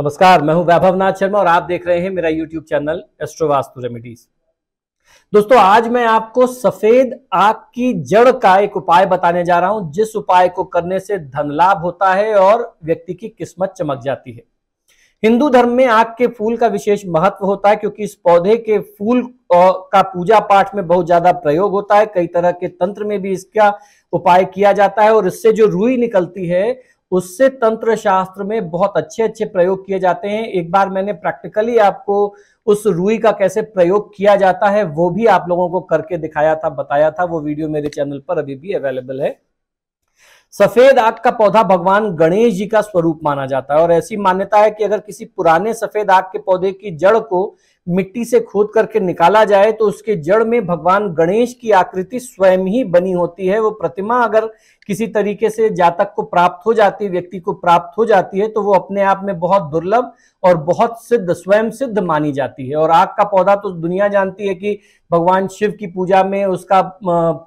नमस्कार मैं हूं वैभव नाथ शर्मा और आप देख रहे हैं मेरा यूट्यूब चैनल एस्ट्रोवास्तु रेमेडीज दोस्तों आज मैं आपको सफेद आग की जड़ का एक उपाय बताने जा रहा हूं जिस उपाय को करने से धन लाभ होता है और व्यक्ति की किस्मत चमक जाती है हिंदू धर्म में आग के फूल का विशेष महत्व होता है क्योंकि इस पौधे के फूल का पूजा पाठ में बहुत ज्यादा प्रयोग होता है कई तरह के तंत्र में भी इसका उपाय किया जाता है और इससे जो रुई निकलती है उससे तंत्र शास्त्र में बहुत अच्छे अच्छे प्रयोग किए जाते हैं एक बार मैंने प्रैक्टिकली आपको उस रुई का कैसे प्रयोग किया जाता है वो भी आप लोगों को करके दिखाया था बताया था वो वीडियो मेरे चैनल पर अभी भी अवेलेबल है सफेद आग का पौधा भगवान गणेश जी का स्वरूप माना जाता है और ऐसी मान्यता है कि अगर किसी पुराने सफेद आग के पौधे की जड़ को मिट्टी से खोद करके निकाला जाए तो उसके जड़ में भगवान गणेश की आकृति स्वयं ही बनी होती है वो प्रतिमा अगर किसी तरीके से जातक को प्राप्त हो जाती है व्यक्ति को प्राप्त हो जाती है तो वो अपने आप में बहुत दुर्लभ और बहुत सिद्ध स्वयं सिद्ध मानी जाती है और आग का पौधा तो दुनिया जानती है कि भगवान शिव की पूजा में उसका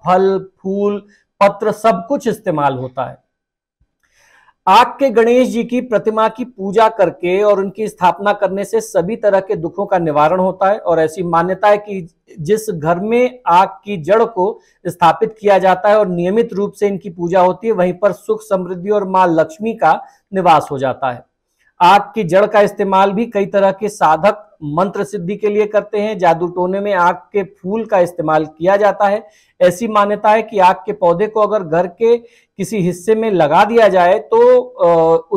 फल फूल पत्र सब कुछ इस्तेमाल होता है आग के गणेश जी की प्रतिमा की पूजा करके और उनकी स्थापना करने से सभी तरह के दुखों का निवारण होता है और ऐसी मान्यता है कि जिस घर में आग की जड़ को स्थापित किया जाता है और नियमित रूप से इनकी पूजा होती है वहीं पर सुख समृद्धि और मां लक्ष्मी का निवास हो जाता है आग की जड़ का इस्तेमाल भी कई तरह के साधक मंत्र सिद्धि के लिए करते हैं जादू टोने में आग के फूल का इस्तेमाल किया जाता है ऐसी मान्यता है कि आग के पौधे को अगर घर के किसी हिस्से में लगा दिया जाए तो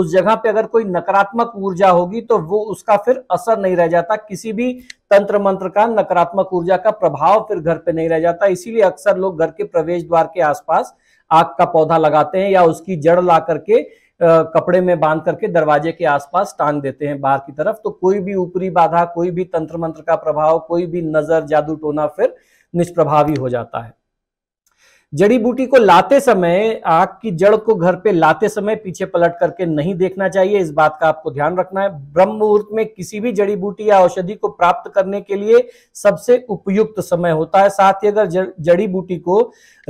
उस जगह पे अगर कोई नकारात्मक ऊर्जा होगी तो वो उसका फिर असर नहीं रह जाता किसी भी तंत्र मंत्र का नकारात्मक ऊर्जा का प्रभाव फिर घर पे नहीं रह जाता इसीलिए अक्सर लोग घर के प्रवेश द्वार के आसपास आग का पौधा लगाते हैं या उसकी जड़ ला करके कपड़े में बांध करके दरवाजे के आसपास टांग देते हैं बाहर की तरफ तो कोई भी ऊपरी बाधा कोई भी तंत्र मंत्र का प्रभाव कोई भी नजर जादू टोना फिर निष्प्रभावी हो जाता है जड़ी बूटी को लाते समय आग की जड़ को घर पे लाते समय पीछे पलट करके नहीं देखना चाहिए इस बात का आपको ध्यान रखना है ब्रह्म मुहूर्त में किसी भी जड़ी बूटी या औषधि को प्राप्त करने के लिए सबसे उपयुक्त समय होता है साथ ही अगर जड़ी बूटी को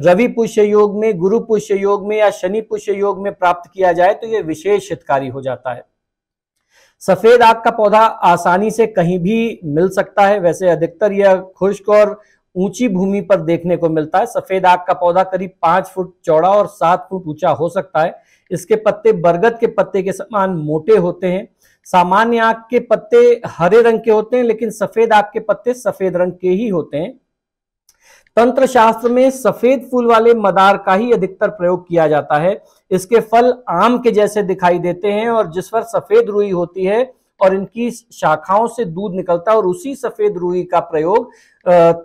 रवि पुष्य योग में गुरु पुष्य योग में या शनि पुष्य योग में प्राप्त किया जाए तो यह विशेष हितकारी हो जाता है सफेद आग का पौधा आसानी से कहीं भी मिल सकता है वैसे अधिकतर यह खुश्क और ऊंची भूमि पर देखने को मिलता है सफेद आग का पौधा करीब पांच फुट चौड़ा और सात फुट ऊंचा हो सकता है इसके पत्ते बरगद के पत्ते के समान मोटे होते हैं सामान्य आग के पत्ते हरे रंग के होते हैं लेकिन सफेद आग के पत्ते सफेद रंग के ही होते हैं तंत्र शास्त्र में सफेद फूल वाले मदार का ही अधिकतर प्रयोग किया जाता है इसके फल आम के जैसे दिखाई देते हैं और जिस पर सफेद रुई होती है और इनकी शाखाओं से दूध निकलता है और उसी सफेद रूही का प्रयोग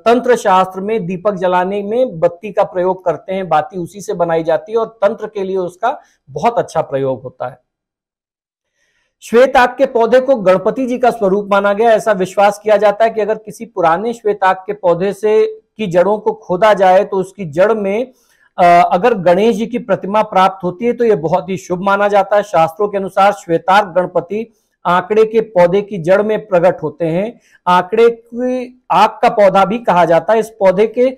तंत्र शास्त्र में दीपक जलाने में बत्ती का प्रयोग करते हैं बाती उसी से बनाई जाती है और तंत्र के लिए उसका बहुत अच्छा प्रयोग होता है श्वेताक के पौधे को गणपति जी का स्वरूप माना गया ऐसा विश्वास किया जाता है कि अगर किसी पुराने श्वेताक के पौधे से की जड़ों को खोदा जाए तो उसकी जड़ में अगर गणेश जी की प्रतिमा प्राप्त होती है तो यह बहुत ही शुभ माना जाता है शास्त्रों के अनुसार श्वेतार्क गणपति आंकड़े के पौधे की जड़ में प्रकट होते हैं आंकड़े की आग का पौधा भी कहा जाता है इस पौधे के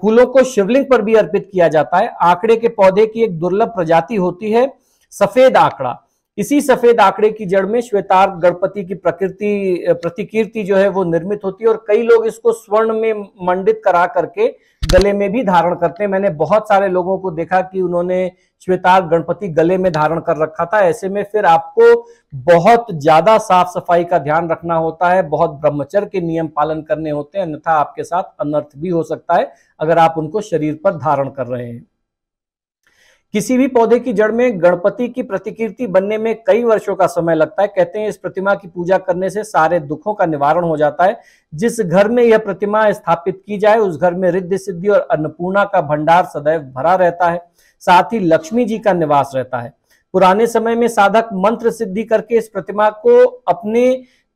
फूलों को शिवलिंग पर भी अर्पित किया जाता है आंकड़े के पौधे की एक दुर्लभ प्रजाति होती है सफेद आंकड़ा इसी सफेद आंकड़े की जड़ में श्वेतार गणपति की प्रकृति प्रतिकीर्ति जो है वो निर्मित होती है और कई लोग इसको स्वर्ण में मंडित करा करके गले में भी धारण करते हैं मैंने बहुत सारे लोगों को देखा कि उन्होंने श्वेतार गणपति गले में धारण कर रखा था ऐसे में फिर आपको बहुत ज्यादा साफ सफाई का ध्यान रखना होता है बहुत ब्रह्मचर्य के नियम पालन करने होते हैं अन्यथा आपके साथ अनर्थ भी हो सकता है अगर आप उनको शरीर पर धारण कर रहे हैं किसी भी पौधे की जड़ में गणपति की प्रतिकृति बनने में कई वर्षों का समय लगता है कहते हैं इस प्रतिमा की पूजा करने से सारे दुखों का निवारण हो जाता है जिस घर में यह प्रतिमा स्थापित की जाए उस घर में रिद्धि सिद्धि और अन्नपूर्णा का भंडार सदैव भरा रहता है साथ ही लक्ष्मी जी का निवास रहता है पुराने समय में साधक मंत्र सिद्धि करके इस प्रतिमा को अपने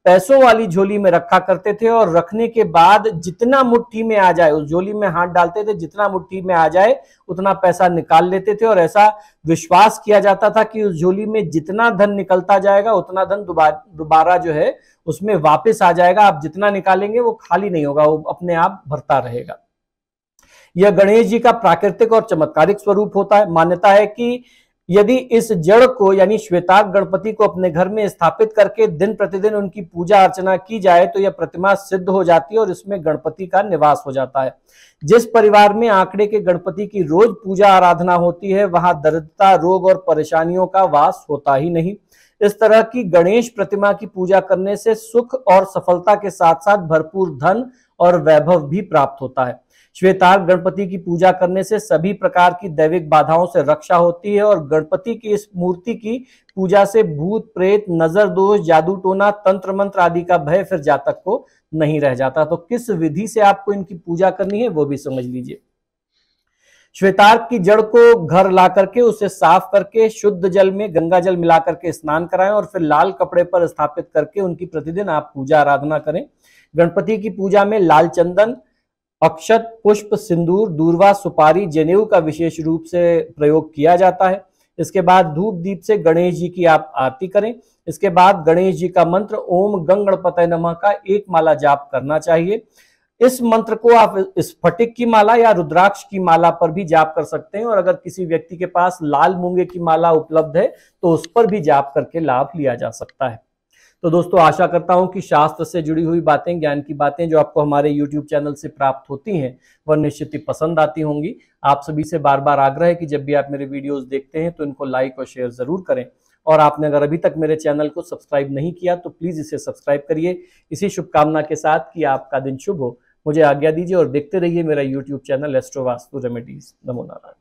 पैसों वाली झोली में रखा करते थे और रखने के बाद जितना मुट्ठी में आ जाए उस झोली में हाथ डालते थे जितना मुट्ठी में आ जाए उतना पैसा निकाल लेते थे और ऐसा विश्वास किया जाता था कि उस झोली में जितना धन निकलता जाएगा उतना धन दोबारा जो है उसमें वापस आ जाएगा आप जितना निकालेंगे वो खाली नहीं होगा वो अपने आप भरता रहेगा यह गणेश जी का प्राकृतिक और चमत्कारिक स्वरूप होता है मान्यता है कि यदि इस जड़ को यानी श्वेताक गणपति को अपने घर में स्थापित करके दिन प्रतिदिन उनकी पूजा अर्चना की जाए तो यह प्रतिमा सिद्ध हो जाती है और इसमें गणपति का निवास हो जाता है जिस परिवार में आंकड़े के गणपति की रोज पूजा आराधना होती है वहां दरिद्रता रोग और परेशानियों का वास होता ही नहीं इस तरह की गणेश प्रतिमा की पूजा करने से सुख और सफलता के साथ साथ भरपूर धन और वैभव भी प्राप्त होता है श्वेतार गणपति की पूजा करने से सभी प्रकार की दैविक बाधाओं से रक्षा होती है और गणपति की इस मूर्ति की पूजा से भूत प्रेत नजर दोष जादू टोना तंत्र मंत्र आदि का भय फिर जातक को नहीं रह जाता तो किस विधि से आपको इनकी पूजा करनी है वो भी समझ लीजिए श्वेतार्क की जड़ को घर ला करके उसे साफ करके शुद्ध जल में गंगा जल मिला करके स्नान कराएं और फिर लाल कपड़े पर स्थापित करके उनकी प्रतिदिन आप पूजा आराधना करें गणपति की पूजा में लाल चंदन अक्षत पुष्प सिंदूर दूरवा सुपारी जनेऊ का विशेष रूप से प्रयोग किया जाता है इसके बाद धूप दीप से गणेश जी की आप आरती करें इसके बाद गणेश जी का मंत्र ओम गंग गणपतय नमः का एक माला जाप करना चाहिए इस मंत्र को आप स्फटिक की माला या रुद्राक्ष की माला पर भी जाप कर सकते हैं और अगर किसी व्यक्ति के पास लाल मूंगे की माला उपलब्ध है तो उस पर भी जाप करके लाभ लिया जा सकता है तो दोस्तों आशा करता हूं कि शास्त्र से जुड़ी हुई बातें ज्ञान की बातें जो आपको हमारे यूट्यूब चैनल से प्राप्त होती हैं वह निश्चित ही पसंद आती होंगी आप सभी से बार बार आग्रह है कि जब भी आप मेरे वीडियोज देखते हैं तो इनको लाइक और शेयर जरूर करें और आपने अगर अभी तक मेरे चैनल को सब्सक्राइब नहीं किया तो प्लीज़ इसे सब्सक्राइब करिए इसी शुभकामना के साथ कि आपका दिन शुभ हो मुझे आज्ञा दीजिए और देखते रहिए मेरा यूट्यूब चैनल एस्ट्रोवास्तु रेमेडीज नमो नारायण